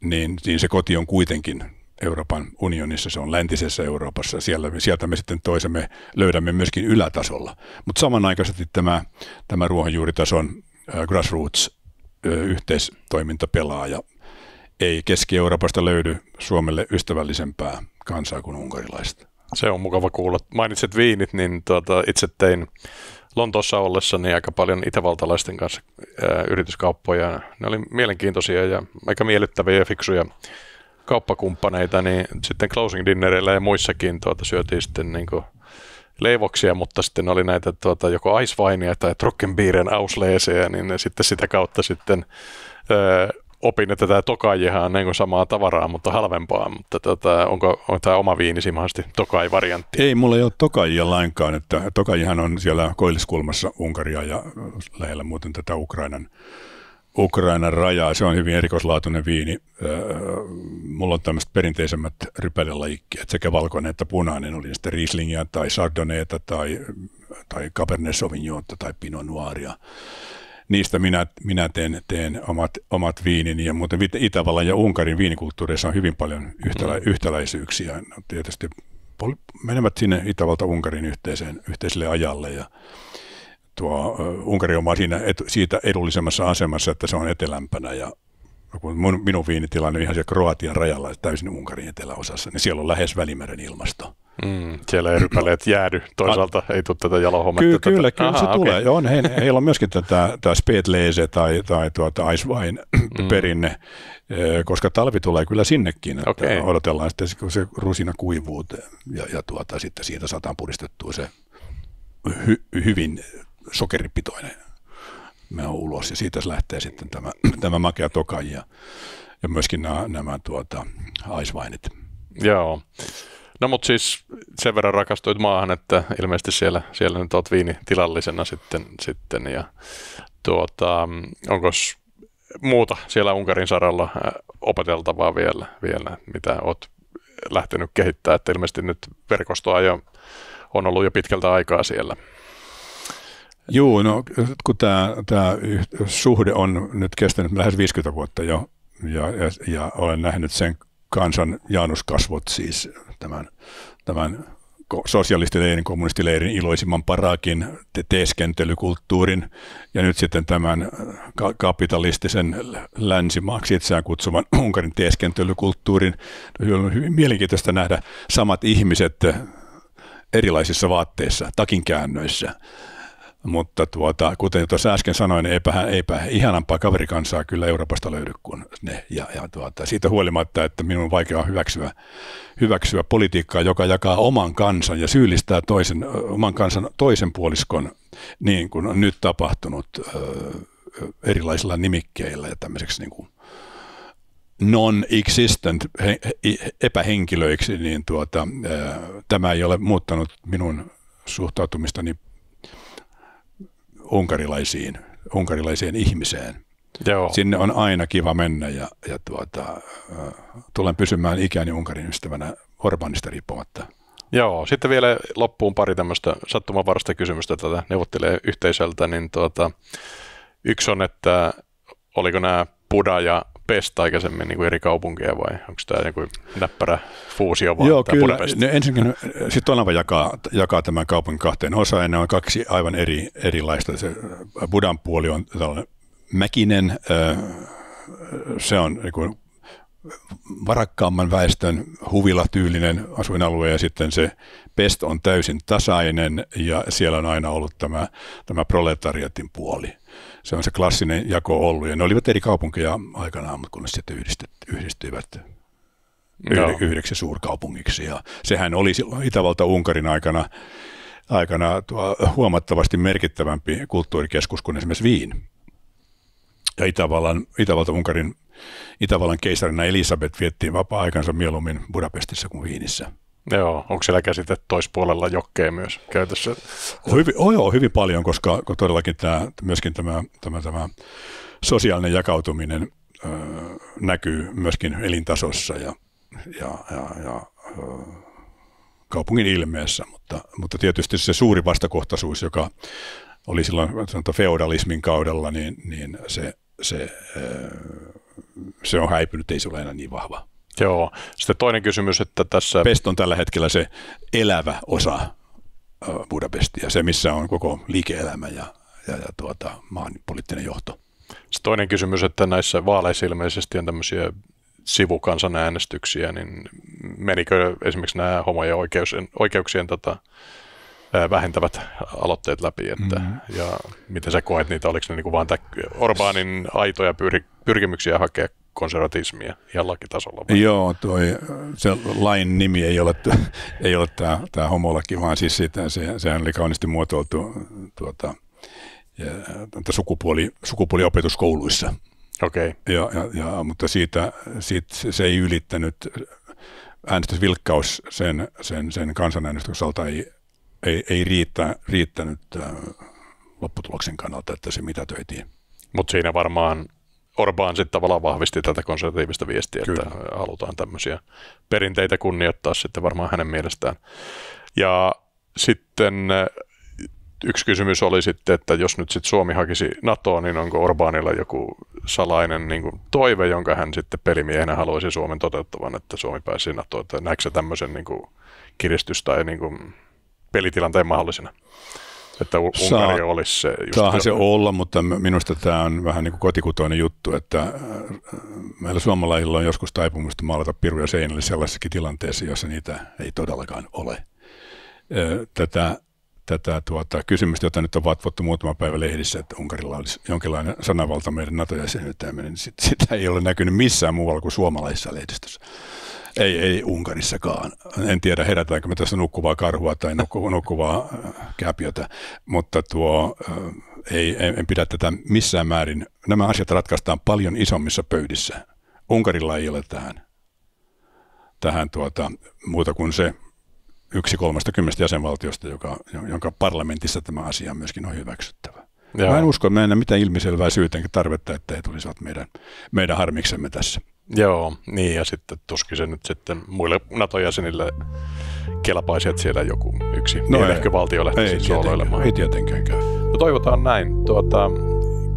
niin, niin se koti on kuitenkin Euroopan unionissa, se on läntisessä Euroopassa. Siellä, sieltä me sitten toisemme löydämme myöskin ylätasolla. Mutta samanaikaisesti tämä, tämä ruohonjuuritason äh, grassroots-yhteistoiminta pelaa ja ei Keski-Euroopasta löydy Suomelle ystävällisempää kansaa kuin unkarilaiset. Se on mukava kuulla. Mainitsit viinit, niin tuota, itse tein Lontoossa ollessani aika paljon itävaltalaisten kanssa ää, yrityskauppoja. Ne oli mielenkiintoisia ja aika miellyttäviä ja fiksuja kauppakumppaneita, niin sitten closing dinnerillä ja muissakin tuota, syötiin sitten niin kuin leivoksia, mutta sitten oli näitä tuota, joko aisvainia tai trockenbiiren ausleeseja, niin ne sitten sitä kautta sitten öö, opin, että tämä Tokaijehan on niin samaa tavaraa, mutta halvempaa, mutta tota, onko, on tämä oma viinisi mahdollisesti Tokai-variantti? Ei, mulla ei ole Tokaijia lainkaan, että Tokaijihan on siellä koilliskulmassa Unkaria ja lähellä muuten tätä Ukrainan Ukrainan rajaa. Se on hyvin erikoislaatuinen viini. Mulla on tämmöiset perinteisemmät rypälelajikkeet, sekä valkoinen että punainen. Oli sitten Rieslingia tai Sardoneeta tai, tai Cabernet Sauvignonta tai Pinot Noiria. Niistä minä, minä teen, teen omat, omat viinini. Ja muuten Itävallan ja Unkarin viinikulttuureissa on hyvin paljon yhtälä, mm. yhtäläisyyksiä. No, tietysti menevät sinne Itävalta-Unkarin yhteiselle ajalle ja – tuo Unkari on siinä et, siitä edullisemmassa asemassa, että se on etelämpänä ja kun minun viinitilanne on ihan siellä Kroatian rajalla, täysin Unkarin eteläosassa, niin siellä on lähes Välimeren ilmasto. Mm, siellä ei rypäleet jäädy, toisaalta A, ei tule tätä jalohometta. Ky- kyllä, tätä. kyllä Aha, se okay. tulee. On, he, heillä on myöskin tätä, tämä Spätlese tai, tai tuota wine mm. perinne, koska talvi tulee kyllä sinnekin. Että okay. Odotellaan sitten, kun se rusina kuivuu ja, ja tuota, sitten siitä saadaan puristettua se hy, hyvin sokeripitoinen mehu ulos ja siitä lähtee sitten tämä, tämä makea tokai ja, ja myöskin nämä, nämä tuota, aisvainit. Joo. No mutta siis sen verran rakastuit maahan, että ilmeisesti siellä, siellä nyt olet viinitilallisena sitten, sitten ja tuota, onko muuta siellä Unkarin saralla opeteltavaa vielä, vielä mitä olet lähtenyt kehittämään, että ilmeisesti nyt verkostoa jo, on ollut jo pitkältä aikaa siellä. Joo, no kun tämä, tämä suhde on nyt kestänyt lähes 50 vuotta jo, ja, ja, ja olen nähnyt sen kansan jaanuskasvot siis tämän, tämän sosialistileirin, kommunistileirin iloisimman parakin te- teeskentelykulttuurin ja nyt sitten tämän äh, ka- kapitalistisen länsimaaksi itseään kutsuvan Unkarin teeskentelykulttuurin. On hyvin mielenkiintoista nähdä samat ihmiset erilaisissa vaatteissa, takinkäännöissä mutta tuota, kuten tuossa äsken sanoin, niin eipä, eipä ihanampaa kaverikansaa kyllä Euroopasta löydy kuin ne. Ja, ja tuota, siitä huolimatta, että minun on vaikea hyväksyä, hyväksyä politiikkaa, joka jakaa oman kansan ja syyllistää toisen, oman kansan toisen puoliskon, niin kuin on nyt tapahtunut erilaisilla nimikkeillä ja tämmöiseksi niin kuin non-existent he, epähenkilöiksi, niin tuota, tämä ei ole muuttanut minun suhtautumistani unkarilaisiin, unkarilaiseen ihmiseen. Joo. Sinne on aina kiva mennä ja, ja tuota, tulen pysymään ikäni Unkarin ystävänä Orbanista riippumatta. Joo, sitten vielä loppuun pari tämmöistä sattumanvarasta kysymystä tätä neuvottelee yhteisöltä, niin tuota, yksi on, että oliko nämä Buda ja pestä aikaisemmin niin kuin eri kaupunkeja vai onko tämä niin näppärä fuusio vai Joo, kyllä. No, ensinnäkin no, sitten Tonava jakaa, jakaa tämän kaupungin kahteen osaan ja ne on kaksi aivan eri, erilaista. Se äh, Budan puoli on tällainen mäkinen, äh, se on niin kuin varakkaamman väestön huvilatyylinen asuinalue ja sitten se Pest on täysin tasainen ja siellä on aina ollut tämä, tämä proletariatin puoli se on se klassinen jako ollut. Ja ne olivat eri kaupunkeja aikanaan, mutta ne sitten yhdistyivät no. yhdeksi suurkaupungiksi. Ja sehän oli silloin Itävalta-Unkarin aikana, aikana huomattavasti merkittävämpi kulttuurikeskus kuin esimerkiksi Viin. Ja Itävallan, Itävalta-Unkarin Itävallan keisarina Elisabeth vietti vapaa-aikansa mieluummin Budapestissa kuin Viinissä. Joo, onko siellä käsite toispuolella jokkeja myös käytössä? Oh, hyvin, oh joo, hyvin paljon, koska todellakin tämä, myöskin tämä, tämä, tämä sosiaalinen jakautuminen ö, öö, näkyy myöskin elintasossa ja, ja, ja, ja ö, öö, kaupungin ilmeessä, mutta, mutta tietysti se suuri vastakohtaisuus, joka oli silloin sanotaan, feodalismin kaudella, niin, niin se, se, ö, öö, se on häipynyt, ei se ole enää niin vahva. Joo. Sitten toinen kysymys, että tässä... Pest on tällä hetkellä se elävä osa Budapestia, se missä on koko liike-elämä ja, ja, ja tuota, maan poliittinen johto. Sitten toinen kysymys, että näissä vaaleissa ilmeisesti on tämmöisiä sivukansanäänestyksiä, niin menikö esimerkiksi nämä homojen oikeuksien, oikeuksien tota, vähentävät aloitteet läpi, että, mm ja miten sä koet niitä, oliko ne niin kuin vaan tä- Orbanin aitoja pyrkimyksiä hakea konservatismia ihan lakitasolla. Vai? Joo, toi, se lain nimi ei ole, ei ole tämä, tämä homolaki, vaan siis sitä, se, sehän oli kauniisti muotoiltu tuota, ja, sukupuoli, sukupuoliopetuskouluissa. Okei. Okay. Ja, ja, ja, mutta siitä, siitä se ei ylittänyt, äänestysvilkkaus sen, sen, sen kansanäänestykseltä ei, ei, ei riittä, riittänyt äh, lopputuloksen kannalta, että se mitä töitiin. Mutta siinä varmaan Orbaan sitten tavallaan vahvisti tätä konservatiivista viestiä, Kyllä. että halutaan tämmöisiä perinteitä kunnioittaa sitten varmaan hänen mielestään. Ja sitten äh, yksi kysymys oli sitten, että jos nyt sitten Suomi hakisi NATOa, niin onko Orbaanilla joku salainen niin kuin toive, jonka hän sitten pelimiehenä haluaisi Suomen toteuttavan, että Suomi pääsisi NATOon. Näetkö tämmöisen niin kuin kiristys- tai niin kuin pelitilanteen mahdollisena? että Unkari Saa, olisi se. saahan se olla, mutta minusta tämä on vähän niin kuin kotikutoinen juttu, että äh, meillä suomalaisilla on joskus taipumusta maalata piruja seinälle sellaisessakin tilanteessa, jossa niitä ei todellakaan ole. Tätä tätä tuota, kysymystä, jota nyt on vatvottu muutama päivä lehdissä, että Unkarilla olisi jonkinlainen sanavalta meidän NATO-jäsenyyteen, niin sitä ei ole näkynyt missään muualla kuin suomalaisessa lehdistössä. Ei, ei Unkarissakaan. En tiedä, herätäänkö me tässä nukkuvaa karhua tai nukku, nukkuvaa äh, käpiötä, mutta tuo, äh, ei, en pidä tätä missään määrin. Nämä asiat ratkaistaan paljon isommissa pöydissä. Unkarilla ei ole tähän, tähän tuota, muuta kuin se yksi kolmesta kymmenestä jäsenvaltiosta, joka, jonka parlamentissa tämä asia myöskin on hyväksyttävä. Joo. Mä en usko, että meillä mitään ilmiselvää syytä tarvetta, että he tulisivat meidän, meidän harmiksemme tässä. Joo, niin ja sitten tuskin se nyt sitten muille NATO-jäsenille kelpaisi, että siellä joku yksi no niin ei, ehkä valtio lähtee ei, sooloilemaan. Ei tietenkään käy. No toivotaan näin. Tuota,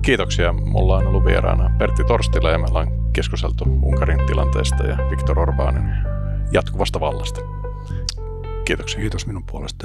kiitoksia. Mulla on ollut vieraana Pertti Torstila ja me ollaan keskusteltu Unkarin tilanteesta ja Viktor Orbánin jatkuvasta vallasta. Kiitoksia. Kiitos minun puolestani.